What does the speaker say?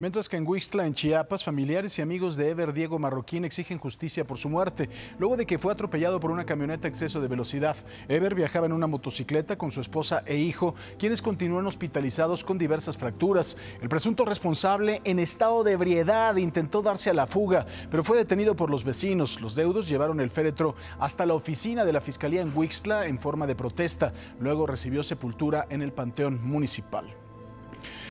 Mientras que en Huixtla, en Chiapas, familiares y amigos de Ever Diego Marroquín exigen justicia por su muerte, luego de que fue atropellado por una camioneta a exceso de velocidad. Ever viajaba en una motocicleta con su esposa e hijo, quienes continúan hospitalizados con diversas fracturas. El presunto responsable, en estado de ebriedad, intentó darse a la fuga, pero fue detenido por los vecinos. Los deudos llevaron el féretro hasta la oficina de la Fiscalía en Huixtla en forma de protesta. Luego recibió sepultura en el Panteón Municipal.